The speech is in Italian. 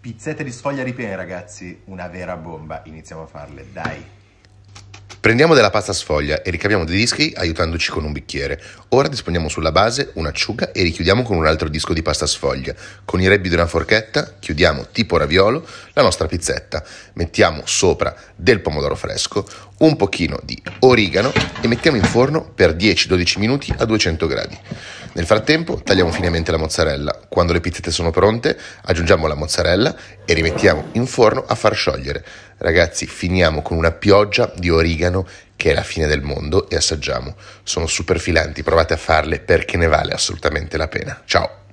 Pizzette di sfoglia ripiene, ragazzi, una vera bomba. Iniziamo a farle, dai. Prendiamo della pasta sfoglia e ricaviamo dei dischi aiutandoci con un bicchiere. Ora disponiamo sulla base un'acciuga e richiudiamo con un altro disco di pasta sfoglia. Con i rebbi di una forchetta chiudiamo tipo raviolo la nostra pizzetta. Mettiamo sopra del pomodoro fresco, un pochino di origano e mettiamo in forno per 10-12 minuti a 200 gradi. Nel frattempo tagliamo finemente la mozzarella. Quando le pizzette sono pronte aggiungiamo la mozzarella e rimettiamo in forno a far sciogliere. Ragazzi, finiamo con una pioggia di origano che è la fine del mondo e assaggiamo. Sono super filanti, provate a farle perché ne vale assolutamente la pena. Ciao!